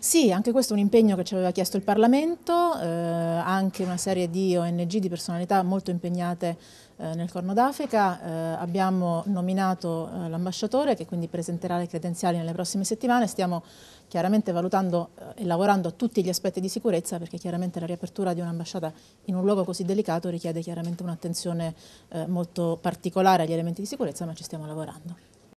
Sì, anche questo è un impegno che ci aveva chiesto il Parlamento, eh, anche una serie di ONG, di personalità molto impegnate eh, nel Corno d'Africa. Eh, abbiamo nominato eh, l'ambasciatore che quindi presenterà le credenziali nelle prossime settimane. Stiamo chiaramente valutando eh, e lavorando a tutti gli aspetti di sicurezza perché chiaramente la riapertura di un'ambasciata in un luogo così delicato richiede chiaramente un'attenzione molto particolare agli elementi di sicurezza, ma ci stiamo lavorando.